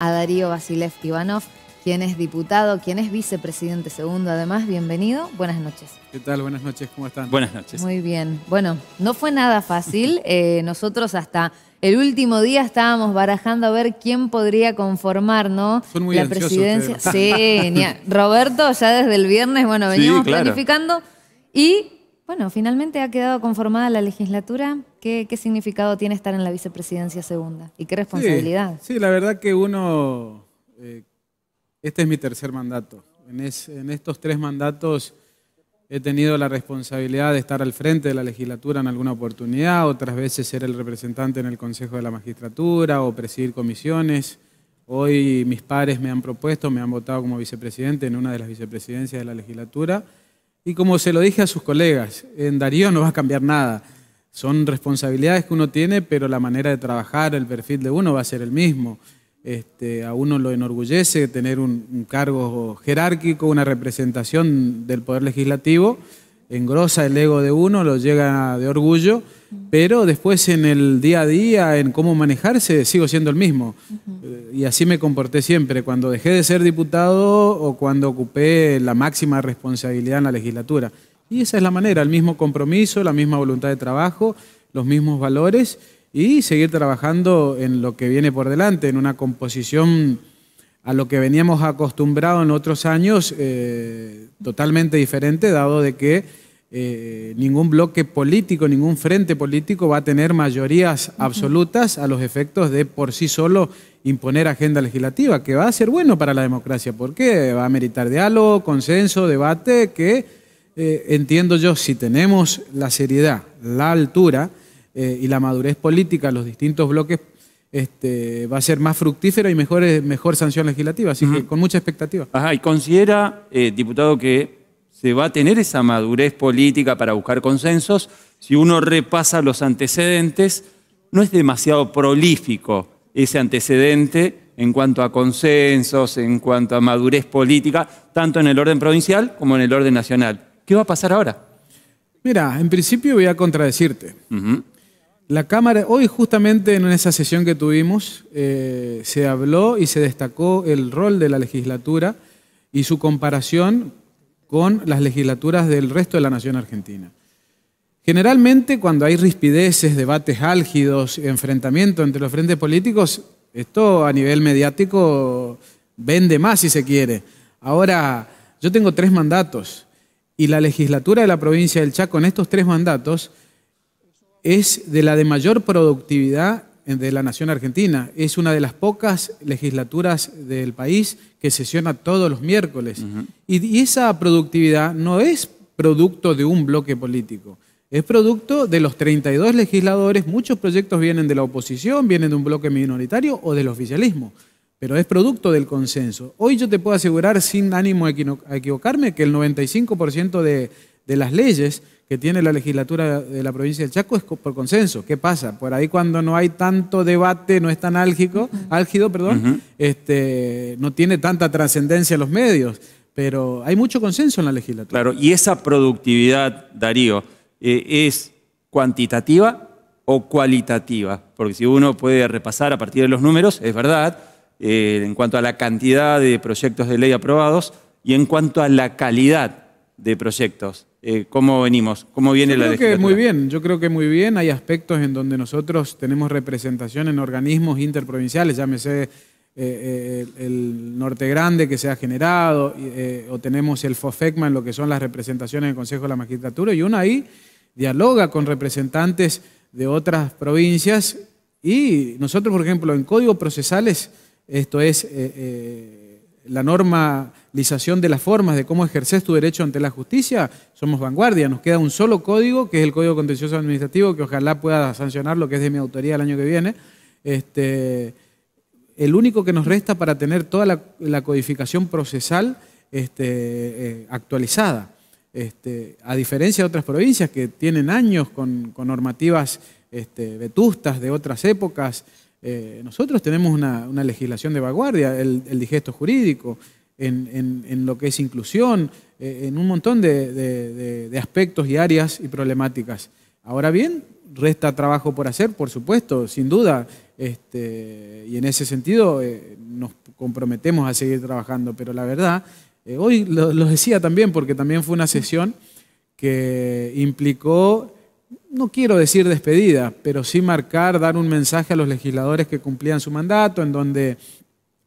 a Darío Vasilev Ivanov, quien es diputado, quien es vicepresidente segundo. Además, bienvenido. Buenas noches. ¿Qué tal? Buenas noches. ¿Cómo están? Buenas noches. Muy bien. Bueno, no fue nada fácil. Eh, nosotros hasta el último día estábamos barajando a ver quién podría conformar, ¿no? muy la presidencia. Sí, Roberto, ya desde el viernes, bueno, veníamos planificando y bueno, finalmente ha quedado conformada la legislatura. ¿Qué, significado tiene estar en la vicepresidencia segunda? ¿Y qué responsabilidad? Sí, la verdad que uno, eh, este es mi tercer mandato. En, en estos tres mandatos he tenido la responsabilidad de estar al frente de la legislatura en alguna oportunidad, otras veces ser el representante en el Consejo de la Magistratura o presidir comisiones. Hoy mis pares me han propuesto, me han votado como vicepresidente en una de las vicepresidencias de la legislatura. Y como se lo dije a sus colegas, en Darío no va a cambiar nada. Son responsabilidades que uno tiene, pero la manera de trabajar, el perfil de uno va a ser el mismo. Este, a uno lo enorgullece tener un cargo jerárquico, una representación del Poder Legislativo engrosa el ego de uno, lo llega de orgullo, pero después en el día a día, en cómo manejarse, sigo siendo el mismo. Y así me comporté siempre, cuando dejé de ser diputado o cuando ocupé la máxima responsabilidad en la legislatura. Y esa es la manera, el mismo compromiso, la misma voluntad de trabajo, los mismos valores y seguir trabajando en lo que viene por delante, en una composición a lo que veníamos acostumbrados en otros años, eh, totalmente diferente, dado de que eh, ningún bloque político, ningún frente político va a tener mayorías absolutas a los efectos de por sí solo imponer agenda legislativa, que va a ser bueno para la democracia, porque va a meritar diálogo, consenso, debate, que eh, entiendo yo, si tenemos la seriedad, la altura y la madurez política, los distintos bloques este, va a ser más fructífera y mejor, eh, mejor sanción legislativa. Así que con mucha expectativa. Ajá, y considera, eh, diputado, que se va a tener esa madurez política para buscar consensos. Si uno repasa los antecedentes, no es demasiado prolífico ese antecedente en cuanto a consensos, en cuanto a madurez política, tanto en el orden provincial como en el orden nacional. ¿Qué va a pasar ahora? Mira, en principio voy a contradecirte. La Cámara, hoy justamente en esa sesión que tuvimos, eh, se habló y se destacó el rol de la legislatura y su comparación con las legislaturas del resto de la nación argentina. Generalmente cuando hay rispideces, debates álgidos, enfrentamiento entre los frentes políticos, esto a nivel mediático vende más si se quiere. Ahora, yo tengo tres mandatos y la legislatura de la provincia del Chaco en estos tres mandatos es de la de mayor productividad de la Nación Argentina. Es una de las pocas legislaturas del país que sesiona todos los miércoles. y, y, esa productividad no es producto de un bloque político, es producto de los 32 legisladores. Muchos proyectos vienen de la oposición, vienen de un bloque minoritario o del oficialismo, pero es producto del consenso. Hoy yo te puedo asegurar, sin ánimo a equivocarme, que el 95% de, de las leyes que tiene la legislatura de la provincia del Chaco es por consenso. ¿Qué pasa? Por ahí cuando no hay tanto debate, no es tan álgico, álgido, perdón, este, no tiene tanta trascendencia en los medios, pero hay mucho consenso en la legislatura. Claro, y esa productividad, Darío, eh, es cuantitativa o cualitativa, porque si uno puede repasar a partir de los números, es verdad, eh, en cuanto a la cantidad de proyectos de ley aprobados y en cuanto a la calidad de proyectos eh, cómo venimos, cómo viene la. Yo creo que muy bien. Yo creo que muy bien. Hay aspectos en donde nosotros tenemos representación en organismos interprovinciales, llámese eh, eh, el Norte Grande que se ha generado, o tenemos el FOFECMA en lo que son las representaciones del Consejo de la Magistratura, y uno ahí dialoga con representantes de otras provincias. Y nosotros, por ejemplo, en códigos procesales, esto es la norma de las formas de cómo ejerces tu derecho ante la justicia, somos vanguardia. Nos queda un solo código, que es el Código Contencioso Administrativo, que ojalá pueda sancionar lo que es de mi autoría el año que viene. Este, el único que nos resta para tener toda la, codificación procesal este, eh, actualizada. Este, a diferencia de otras provincias que tienen años con, normativas vetustas de otras épocas, eh, nosotros tenemos una, legislación de vanguardia, el digesto jurídico, en, lo que es inclusión, eh, en un montón de, aspectos y áreas y problemáticas. Ahora bien, resta trabajo por hacer, por supuesto, sin duda. Este, y en ese sentido eh, nos comprometemos a seguir trabajando. Pero la verdad, eh, hoy lo, decía también porque también fue una sesión que implicó, no quiero decir despedida, pero sí marcar, dar un mensaje a los legisladores que cumplían su mandato, en donde,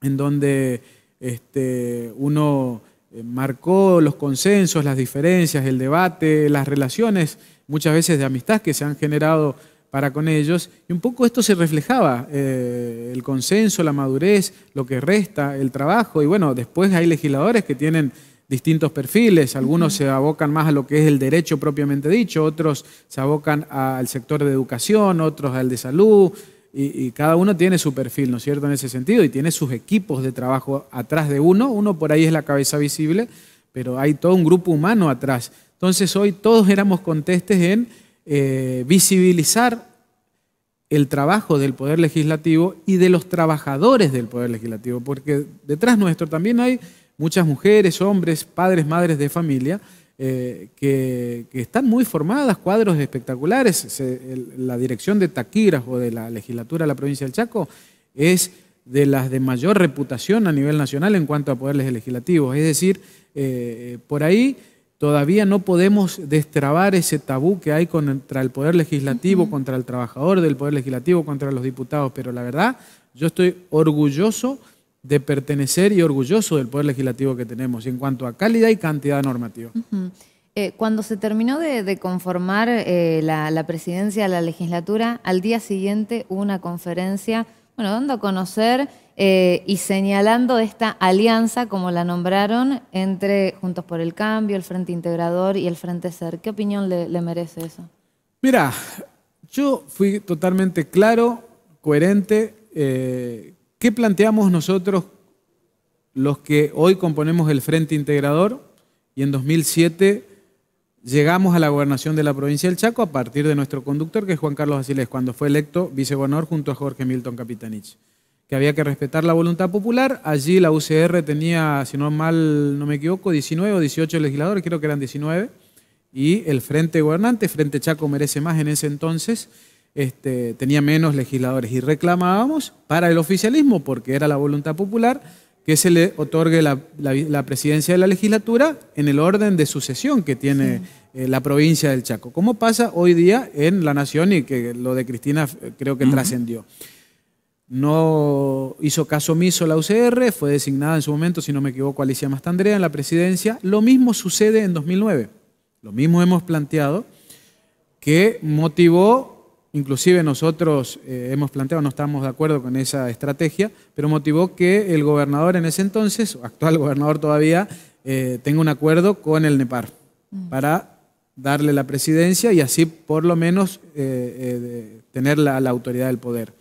en donde este, uno eh, marcó los consensos, las diferencias, el debate, las relaciones, muchas veces de amistad que se han generado para con ellos. Y un poco esto se reflejaba, eh, el consenso, la madurez, lo que resta, el trabajo. Y bueno, después hay legisladores que tienen distintos perfiles, algunos se abocan más a lo que es el derecho propiamente dicho, otros se abocan al sector de educación, otros al de salud, y, cada uno tiene su perfil, ¿no es cierto?, en ese sentido, y tiene sus equipos de trabajo atrás de uno, uno por ahí es la cabeza visible, pero hay todo un grupo humano atrás. Entonces hoy todos éramos contestes en eh, visibilizar el trabajo del Poder Legislativo y de los trabajadores del Poder Legislativo, porque detrás nuestro también hay muchas mujeres, hombres, padres, madres de familia, eh, que, están muy formadas, cuadros espectaculares. la dirección de Taquiras o de la legislatura de la provincia del Chaco es de las de mayor reputación a nivel nacional en cuanto a poderes legislativos. Es decir, eh, por ahí todavía no podemos destrabar ese tabú que hay contra el poder legislativo, contra el trabajador del poder legislativo, contra los diputados, pero la verdad, yo estoy orgulloso de pertenecer y orgulloso del poder legislativo que tenemos en cuanto a calidad y cantidad normativa. Eh, cuando se terminó de, conformar eh, la, presidencia de la legislatura, al día siguiente hubo una conferencia, bueno, dando a conocer eh, y señalando esta alianza, como la nombraron, entre Juntos por el Cambio, el Frente Integrador y el Frente Ser. ¿Qué opinión le, merece eso? Mira, yo fui totalmente claro, coherente, ¿Qué planteamos nosotros los que hoy componemos el Frente Integrador y en 2007 llegamos a la gobernación de la provincia del Chaco a partir de nuestro conductor, que es Juan Carlos Asiles, cuando fue electo vicegobernador junto a Jorge Milton Capitanich? Que había que respetar la voluntad popular. Allí la UCR tenía, si no mal no me equivoco, 19 o 18 legisladores, creo que eran 19. Y el Frente Gobernante, Frente Chaco merece más en ese entonces, este, tenía menos legisladores y reclamábamos para el oficialismo, porque era la voluntad popular, que se le otorgue la, presidencia de la legislatura en el orden de sucesión que tiene eh, la provincia del Chaco, como pasa hoy día en la Nación y que lo de Cristina eh, creo que trascendió. No hizo caso omiso la UCR, fue designada en su momento, si no me equivoco, Alicia Mastandrea en la presidencia. Lo mismo sucede en 2009. Lo mismo hemos planteado, que motivó Inclusive nosotros eh, hemos planteado, no estamos de acuerdo con esa estrategia, pero motivó que el gobernador en ese entonces, actual gobernador todavía, eh, tenga un acuerdo con el NEPAR mm. para darle la presidencia y así por lo menos eh, tener la autoridad del poder,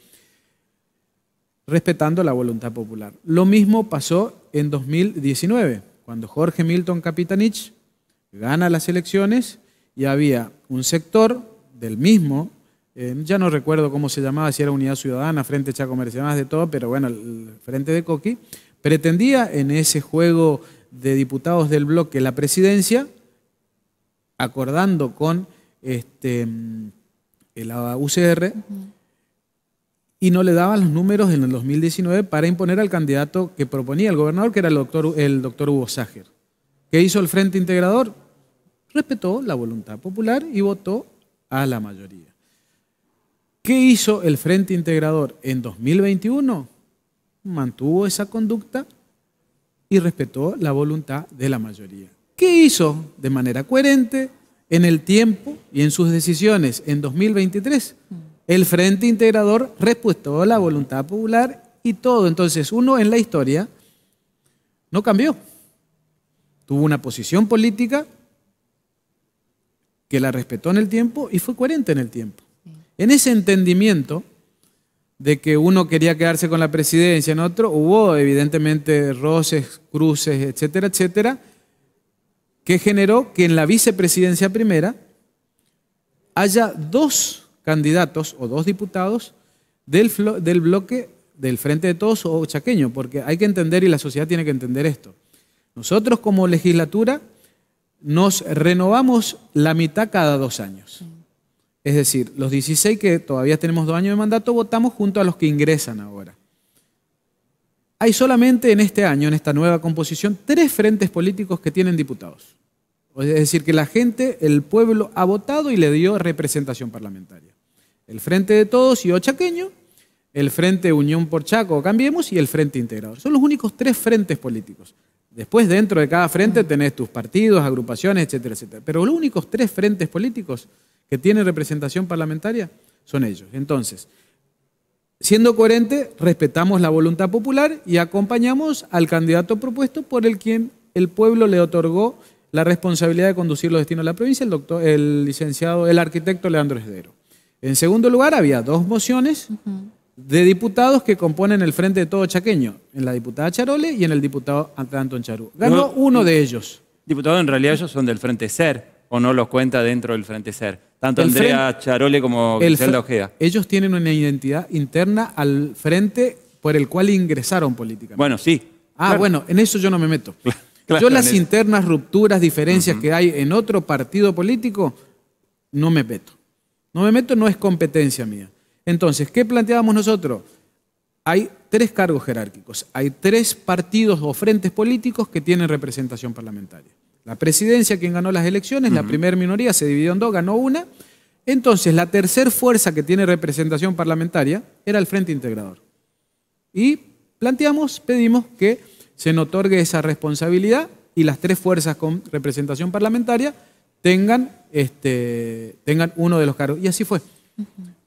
respetando la voluntad popular. Lo mismo pasó en 2019, cuando Jorge Milton Capitanich gana las elecciones y había un sector del mismo eh, ya no recuerdo cómo se llamaba, si era Unidad Ciudadana, Frente Chaco más de todo, pero bueno, el Frente de Coqui, pretendía en ese juego de diputados del bloque la presidencia, acordando con este, mm, la UCR, y no le daban los números en el 2019 para imponer al candidato que proponía el gobernador, que era el doctor, el Hugo Ságer. ¿Qué hizo el Frente Integrador? Respetó la voluntad popular y votó a la mayoría. ¿Qué hizo el Frente Integrador en 2021? Mantuvo esa conducta y respetó la voluntad de la mayoría. ¿Qué hizo de manera coherente en el tiempo y en sus decisiones en 2023? El Frente Integrador respetó la voluntad popular y todo. Entonces, uno en la historia no cambió. Tuvo una posición política que la respetó en el tiempo y fue coherente en el tiempo. En ese entendimiento de que uno quería quedarse con la presidencia, en otro hubo evidentemente roces, cruces, etcétera, etcétera, que generó que en la vicepresidencia primera haya dos candidatos o dos diputados del, bloque del Frente de Todos o chaqueño, porque hay que entender y la sociedad tiene que entender esto. Nosotros como legislatura nos renovamos la mitad cada dos años. Es decir, los 16 que todavía tenemos dos años de mandato, votamos junto a los que ingresan ahora. Hay solamente en este año, en esta nueva composición, tres frentes políticos que tienen diputados. Es decir, que la gente, el pueblo ha votado y le dio representación parlamentaria. El Frente de Todos y Ochaqueño, el Frente Unión por Chaco Cambiemos y el Frente Integrador. Son los únicos tres frentes políticos. Después dentro de cada frente tenés tus partidos, agrupaciones, etcétera, etcétera. Pero los únicos tres frentes políticos que tiene representación parlamentaria son ellos. Entonces, siendo coherente, respetamos la voluntad popular y acompañamos al candidato propuesto por el quien el pueblo le otorgó la responsabilidad de conducir los destinos de la provincia, el, doctor, el licenciado, el arquitecto Leandro Esdero. En segundo lugar, había dos mociones de diputados que componen el Frente de Todo Chaqueño, en la diputada Charole y en el diputado Anton Charú. Ganó uno de ellos. Diputado, en realidad ellos son del Frente Ser o no los cuenta dentro del Frente Ser. Tanto Andrea Charole como Griselda Ojeda. Ellos tienen una identidad interna al frente por el cual ingresaron políticamente. Bueno, sí. Ah, bueno, en eso yo no me meto. yo las internas, rupturas, diferencias que hay en otro partido político, no me meto. No me meto, no es competencia mía. Entonces, ¿qué planteábamos nosotros? Hay tres cargos jerárquicos, hay tres partidos o frentes políticos que tienen representación parlamentaria. La presidencia, quien ganó las elecciones, la primera minoría se dividió en dos, ganó una. Entonces, la tercera fuerza que tiene representación parlamentaria era el Frente Integrador. Y planteamos, pedimos que se nos otorgue esa responsabilidad y las tres fuerzas con representación parlamentaria tengan, este, tengan uno de los cargos. Y así fue.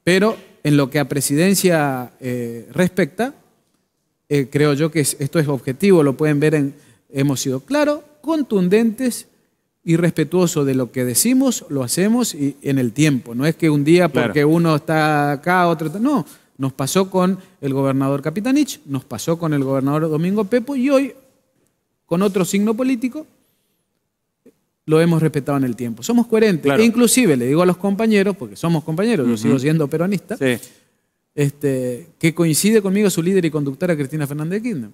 Pero en lo que a presidencia eh, respecta, eh, creo yo que esto es objetivo, lo pueden ver en, hemos sido claros, contundentes y respetuosos de lo que decimos, lo hacemos y en el tiempo. No es que un día porque uno está acá, otro está... No, nos pasó con el gobernador Capitanich, nos pasó con el gobernador Domingo Pepo y hoy, con otro signo político, lo hemos respetado en el tiempo. Somos coherentes. E inclusive le digo a los compañeros, porque somos compañeros, yo sigo siendo peronista, este, que coincide conmigo su líder y conductora Cristina Fernández de Kirchner.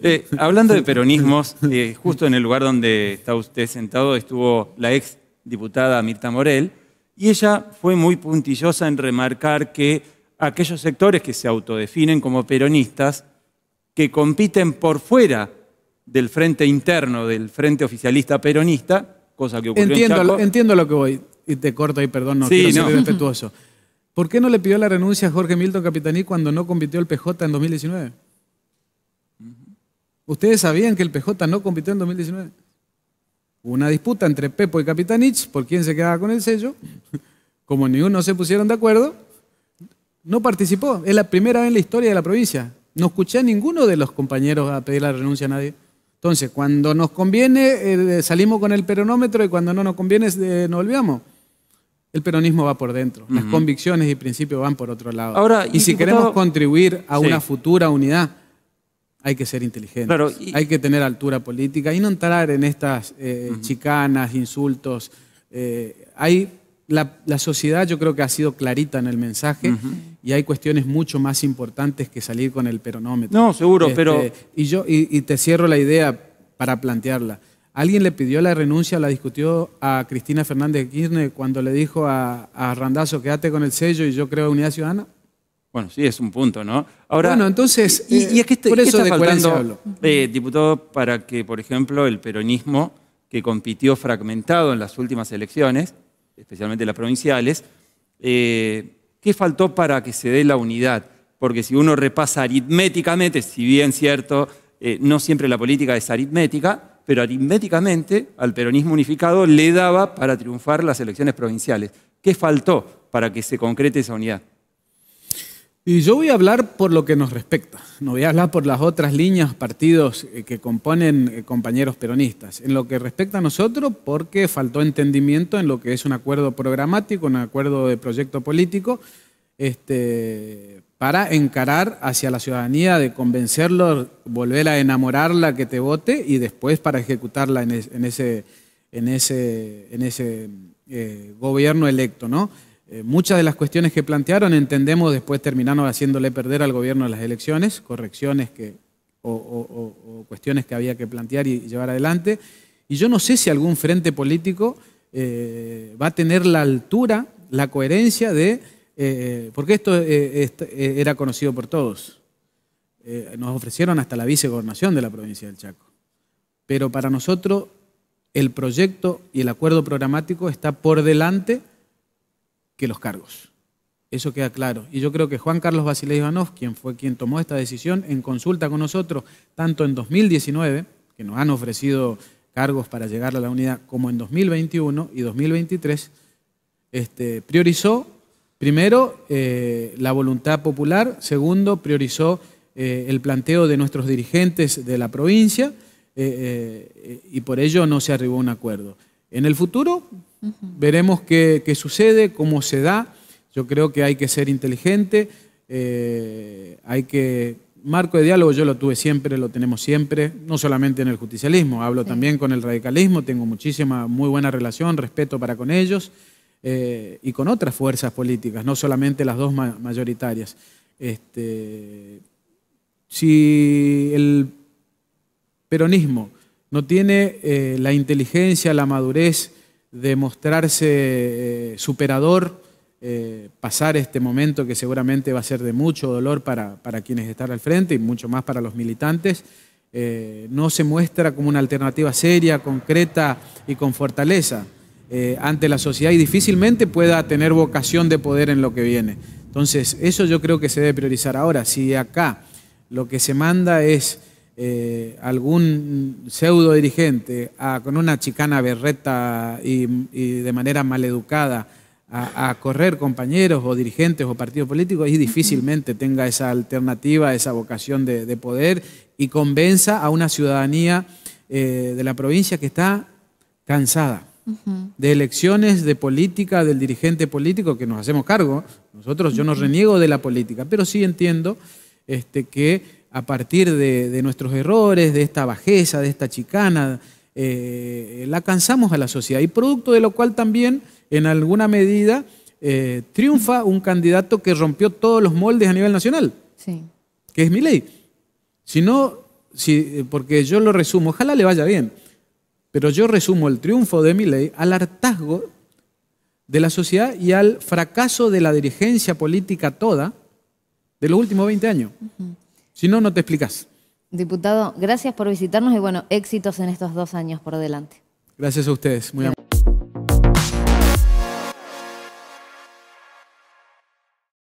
Eh, hablando de peronismos, eh, justo en el lugar donde está usted sentado estuvo la ex diputada Mirta Morel, y ella fue muy puntillosa en remarcar que aquellos sectores que se autodefinen como peronistas, que compiten por fuera del frente interno, del frente oficialista peronista, cosa que ocurrió entiendo, en Chaco. Entiendo lo que voy, y te corto ahí, perdón, no sí, quiero respetuoso. ¿Por qué no le pidió la renuncia a Jorge Milton Capitanich cuando no compitió el PJ en 2019? ¿Ustedes sabían que el PJ no compitió en 2019? Hubo una disputa entre Pepo y Capitanich por quién se quedaba con el sello. Como ni uno se pusieron de acuerdo, no participó. Es la primera vez en la historia de la provincia. No escuché a ninguno de los compañeros a pedir la renuncia a nadie. Entonces, cuando nos conviene, eh, salimos con el peronómetro y cuando no nos conviene, eh, nos olvidamos. El peronismo va por dentro, las convicciones y principios van por otro lado. Ahora, y, si queremos contribuir a una futura unidad, hay que ser inteligentes, hay que tener altura política y no entrar en estas eh, chicanas, insultos. Eh, hay la, sociedad yo creo que ha sido clarita en el mensaje y hay cuestiones mucho más importantes que salir con el peronómetro. No, seguro, pero... Este, y, yo, y te cierro la idea para plantearla. Alguien le pidió la renuncia, la discutió a Cristina Fernández de Kirchner cuando le dijo a, Randazo, quédate con el sello y yo creo unidad ciudadana. Bueno, sí, es un punto, ¿no? Ahora, bueno, entonces, eh, eh, y, es que por eso está faltando, eh, diputado, para que, por ejemplo, el peronismo, que compitió fragmentado en las últimas elecciones, especialmente las provinciales, ¿qué faltó para que se dé la unidad? Porque si uno repasa aritméticamente, si bien cierto, no siempre la política es aritmética, pero aritméticamente al peronismo unificado le daba para triunfar las elecciones provinciales. ¿Qué faltó para que se concrete esa unidad? Y yo voy a hablar por lo que nos respecta, no voy a hablar por las otras líneas, partidos eh, que componen eh, compañeros peronistas. En lo que respecta a nosotros, porque faltó entendimiento en lo que es un acuerdo programático, un acuerdo de proyecto político, este, para encarar hacia la ciudadanía de convencerlo, volver a enamorarla que te vote y después para ejecutarla en, ese, eh, gobierno electo, ¿no? Eh, muchas de las cuestiones que plantearon entendemos después terminaron haciéndole perder al gobierno las elecciones, correcciones que, o, cuestiones que había que plantear y llevar adelante. Y yo no sé si algún frente político eh, va a tener la altura, la coherencia de eh, porque esto eh, eh, era conocido por todos. nos ofrecieron hasta la vicegobernación de la provincia del Chaco. Pero para nosotros el proyecto y el acuerdo programático está por delante que los cargos. Eso queda claro. Y yo creo que Juan Carlos Basilei Ivanov, quien fue quien tomó esta decisión, en consulta con nosotros, tanto en 2019, que nos han ofrecido cargos para llegar a la unidad, como en 2021 y 2023, este, priorizó Primero, eh, la voluntad popular. Segundo, priorizó eh, el planteo de nuestros dirigentes de la provincia eh, y por ello no se arribó a un acuerdo. En el futuro veremos qué, sucede, cómo se da. Yo creo que hay que ser inteligente, hay que... Marco de diálogo yo lo tuve siempre, lo tenemos siempre, no solamente en el justicialismo, hablo también con el radicalismo, tengo muchísima, muy buena relación, respeto para con ellos. Eh, y con otras fuerzas políticas, no solamente las dos mayoritarias. Este, si el peronismo no tiene eh, la inteligencia, la madurez de mostrarse eh, superador, pasar este momento que seguramente va a ser de mucho dolor para quienes están al frente y mucho más para los militantes, no se muestra como una alternativa seria, concreta y con fortaleza. Eh, ante la sociedad y difícilmente pueda tener vocación de poder en lo que viene. Entonces, eso yo creo que se debe priorizar. Ahora, si acá lo que se manda es eh, algún pseudo dirigente con una chicana berreta y, de manera maleducada a, a, correr compañeros o dirigentes o partidos políticos y difícilmente tenga esa alternativa, esa vocación de, poder y convenza a una ciudadanía eh, de la provincia que está cansada de elecciones, de política, del dirigente político que nos hacemos cargo. Nosotros, yo no reniego de la política, pero sí entiendo este, que a partir de, nuestros errores, de esta bajeza, de esta chicana, eh, la cansamos a la sociedad y producto de lo cual también, en alguna medida, eh, triunfa un candidato que rompió todos los moldes a nivel nacional, sí. que es mi ley. Si no, eh, porque yo lo resumo, ojalá le vaya bien. Pero yo resumo el triunfo de mi ley al hartazgo de la sociedad y al fracaso de la dirigencia política toda de los últimos 20 años. Si no, no te explicas. Diputado, gracias por visitarnos y bueno, éxitos en estos dos años por delante. Gracias a ustedes, muy